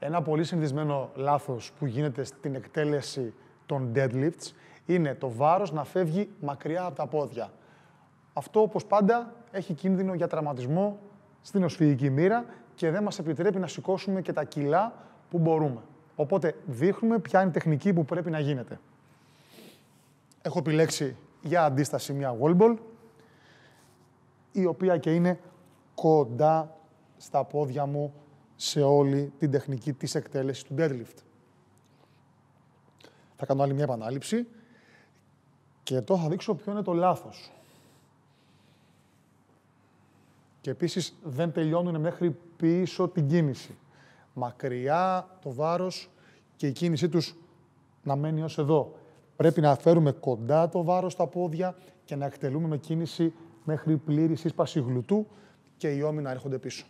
Ένα πολύ συνδυσμένο λάθος που γίνεται στην εκτέλεση των deadlifts είναι το βάρος να φεύγει μακριά από τα πόδια. Αυτό, όπως πάντα, έχει κίνδυνο για τραυματισμό στην οσφυγική μοίρα και δεν μας επιτρέπει να σηκώσουμε και τα κιλά που μπορούμε. Οπότε δείχνουμε ποια είναι η τεχνική που πρέπει να γίνεται. Έχω επιλέξει για αντίσταση μια wallball, η οποία και είναι κοντά στα πόδια μου σε όλη την τεχνική της εκτέλεσης του deadlift. Θα κάνω άλλη μια επανάληψη και τώρα θα δείξω ποιο είναι το λάθος. Και επίσης δεν τελειώνουν μέχρι πίσω την κίνηση. Μακριά το βάρος και η κίνησή τους να μένει ως εδώ. Πρέπει να φέρουμε κοντά το βάρος στα πόδια και να εκτελούμε με κίνηση μέχρι πλήρη σύσπαση γλουτού και οι ώμοι να έρχονται πίσω.